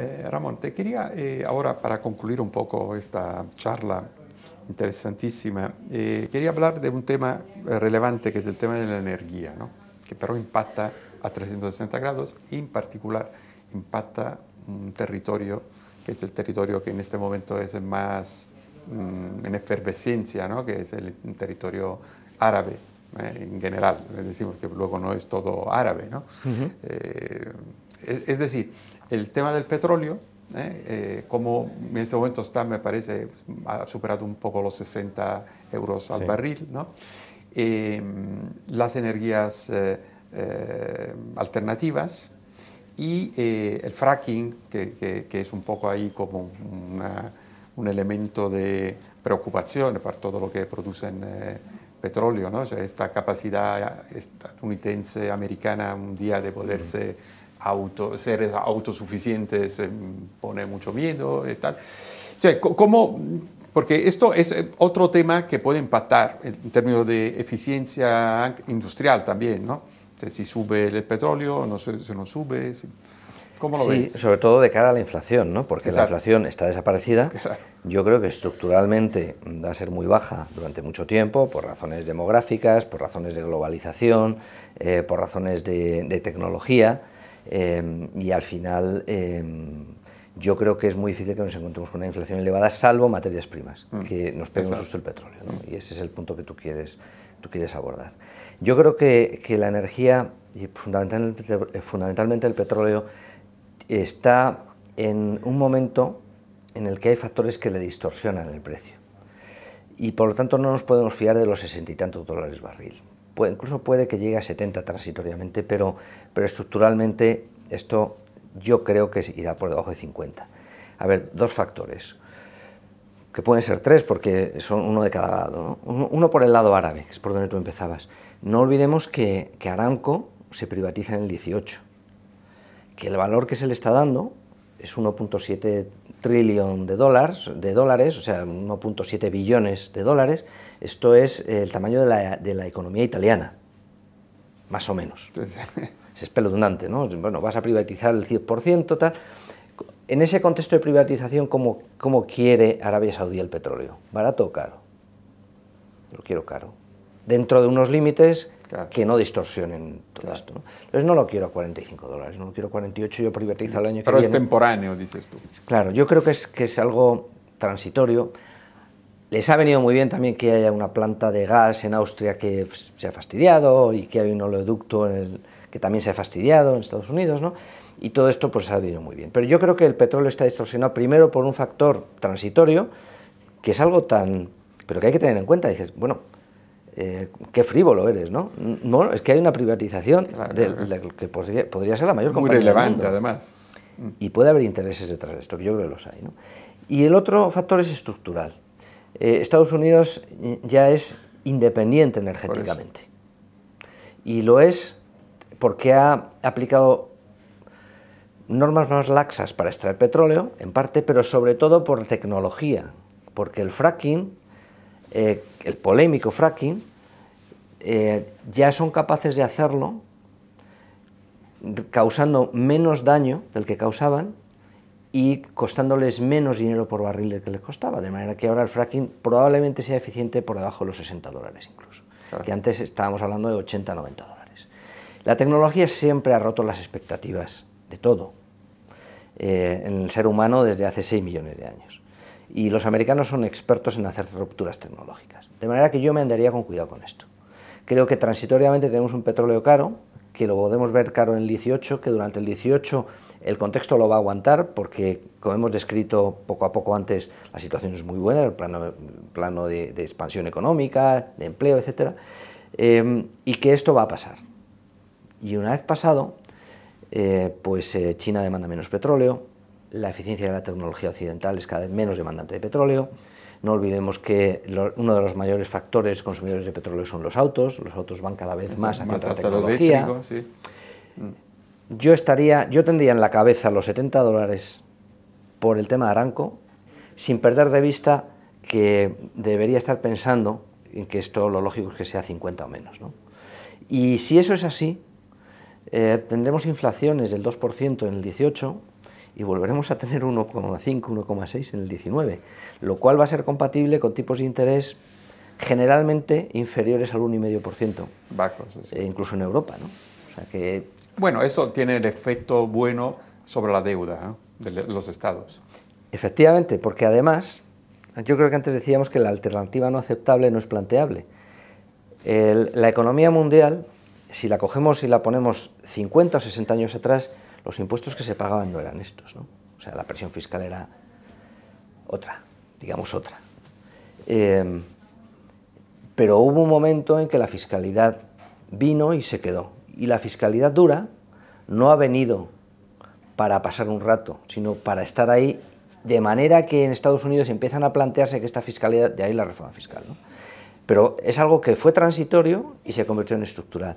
Eh, Ramón, te quería eh, ahora para concluir un poco esta charla interesantísima, eh, quería hablar de un tema relevante que es el tema de la energía, que pero impacta a 360 grados y en particular impacta un territorio que es el territorio que en este momento es el más mm, en efervescencia, que es el, territorio árabe en general, decimos que luego no es todo árabe, ¿no? Es decir, el tema del petróleo, ¿eh? Eh, como en este momento está, me parece, pues, ha superado un poco los 60 euros al barril, em, las energías eh, alternativas y el fracking, que, es un poco ahí como un elemento de preocupación para todo lo que producen petróleo, esta capacidad estadounidense, americana, un día de poderse auto, seres autosuficientes eh, pone mucho miedo y eh, tal. O porque esto es eh, otro tema que puede impactar en términos de eficiencia industrial también, ¿no? si sube el petróleo, no se, se no sube. ¿Cómo lo sí, sobre todo de cara a la inflación, ¿no? Porque la inflación está desaparecida. Yo creo que estructuralmente va a ser muy baja durante mucho tiempo por razones demográficas, por razones de globalización, por razones de, de tecnología. Em, y al final em, yo creo que es muy difícil que nos encontremos con una inflación elevada, salvo materias primas, mm. que nos pegue un susto el petróleo. Y ese es el punto que tú quieres, tú quieres abordar. Yo creo que, la energía, y eh, fundamentalmente, el petróleo, está en un momento en el que hay factores que le distorsionan el precio. Y por lo tanto no nos podemos fiar de los sesenta y tantos dólares barril incluso puede que llegue a 70 transitoriamente, pero, pero estructuralmente esto yo creo que irá por debajo de 50. A ver, dos factores, que pueden ser tres porque son uno de cada lado. Uno, por el lado árabe, que es por donde tú empezabas. No olvidemos que, que Aramco se privatiza en el 18, que el valor que se le está dando es 1.7 trillón de dólares, de dólares, o sea, 1.7 billones de dólares. Esto es el tamaño de la, economía italiana, más o menos. es espeluznante, ¿no? Bueno, vas a privatizar el 100%, tal. En ese contexto de privatización, ¿cómo, cómo quiere Arabia Saudí el petróleo? ¿Barato o caro? Lo quiero caro. Dentro de unos límites que no distorsionen todo esto. ¿no? Entonces no lo quiero a 45 dólares, no lo quiero a 48, yo privatizo el año que viene. Pero es temporáneo, dices tú. Claro, yo creo que es, que es algo transitorio. Les ha venido muy bien también que haya una planta de gas en Austria que se ha fastidiado y que hay un oleoducto en que también se ha fastidiado en Estados Unidos, ¿no? Y todo esto pues ha venido muy bien. Pero yo creo que el petróleo está distorsionado primero por un factor transitorio, que es algo tan... pero que hay que tener en cuenta. Dices, bueno, eh, qué frívolo eres, ¿no? No, es que hay una privatización que podría, ser la mayor compañía Muy relevante, además. Y puede haber intereses detrás de esto, yo creo que los hay, ¿no? Y el otro factor es estructural. Eh, Estados Unidos ya es independiente energéticamente. Y lo es porque ha aplicado normas más laxas para extraer petróleo, en parte, pero sobre todo por tecnología, porque el fracking eh, el polémico fracking, eh, ya son capaces de hacerlo causando menos daño del que causaban y costándoles menos dinero por barril del que les costaba. De manera que ahora el fracking probablemente sea eficiente por debajo de los 60 dólares incluso, que antes estábamos hablando de 80, 90 dólares. La tecnología siempre ha roto las expectativas de todo eh, en el ser humano desde hace 6 millones de años y los americanos son expertos en hacer rupturas tecnológicas. De manera que yo me andaría con cuidado con esto. Creo que transitoriamente tenemos un petróleo caro, que lo podemos ver caro en el 18, que durante el 18 el contexto lo va a aguantar, porque como hemos descrito poco a poco antes, la situación es muy buena, el plano, plano de, expansión económica, de empleo, etc. Em, y que esto va a pasar. Y una vez pasado, eh, pues eh, China demanda menos petróleo, la eficiencia de la tecnología occidental es cada vez menos demandante de petróleo. No olvidemos que uno de los mayores factores consumidores de petróleo son los autos. Los autos van cada vez más hacia la tecnología. Mm. Yo estaría, yo tendría en la cabeza los 70 dólares por el tema de Aranco, sin perder de vista que debería estar pensando en que esto lo lógico es que sea 50 o menos. Y si eso es así, eh, tendremos inflaciones del 2% en el 18 y volveremos a tener 1,5, 1,6 en el 19, lo cual va a ser compatible con tipos de interés generalmente inferiores al 1,5%, eh, incluso en Europa. ¿no? que... Bueno, eso tiene el efecto bueno sobre la deuda ¿eh? de los estados. Efectivamente, porque además, yo creo que antes decíamos que la alternativa no aceptable no es planteable. la economía mundial, si la cogemos y la ponemos 50 o 60 años atrás, los impuestos que se pagaban no eran estos, ¿no? O sea, la presión fiscal era otra, digamos otra. Em, pero hubo un momento en que la fiscalidad vino y se quedó. Y la fiscalidad dura no ha venido para pasar un rato, sino para estar ahí, de manera que en Estados Unidos empiezan a plantearse que esta fiscalidad, de ahí la reforma fiscal, ¿no? pero es algo que fue transitorio y se convirtió en estructural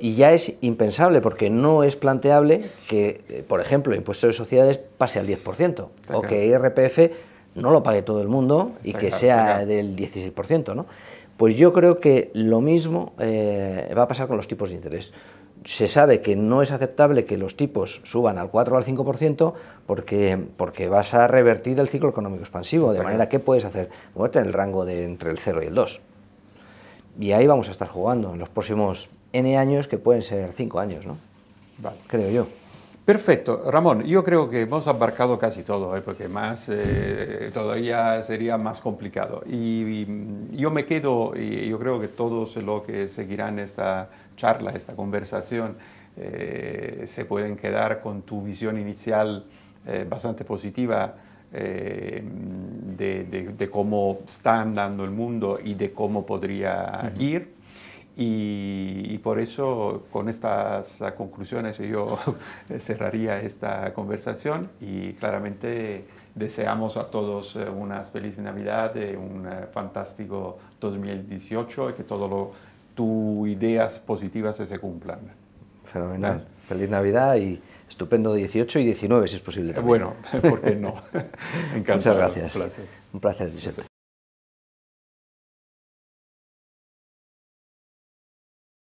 y ya es impensable porque no es planteable que, eh, por ejemplo, el impuesto de sociedades pase al 10% o que IRPF no lo pague todo el mundo y que sea del 16%. ¿no? Pues yo creo que lo mismo eh, va a pasar con los tipos de interés. Se sabe que no es aceptable que los tipos suban al 4 o al 5% porque, porque vas a revertir el ciclo económico expansivo. de manera que puedes hacer, muerte en el rango de entre el 0 y el 2. Y ahí vamos a estar jugando en los próximos N años, que pueden ser 5 años, ¿no? Creo yo. Perfecto. Ramón, yo creo que hemos abarcado casi todo, ¿eh? porque más eh, todavía sería más complicado. Y, mm, yo me quedo, y yo creo que todos los que seguirán esta charla, esta conversación, eh, se pueden quedar con tu visión inicial bastante positiva eh, de, cómo está andando el mundo y de cómo podría ir. Y, por eso con estas conclusiones yo cerraría esta conversación y claramente deseamos a todos eh, una feliz navidad, eh, un fantástico 2018 y que todas tus ideas positivas se cumplan. Fenomenal. Feliz Navidad y estupendo 18 y 19 si es posible. Eh, también. Bueno, ¿por qué no? Muchas gracias. Un placer, Un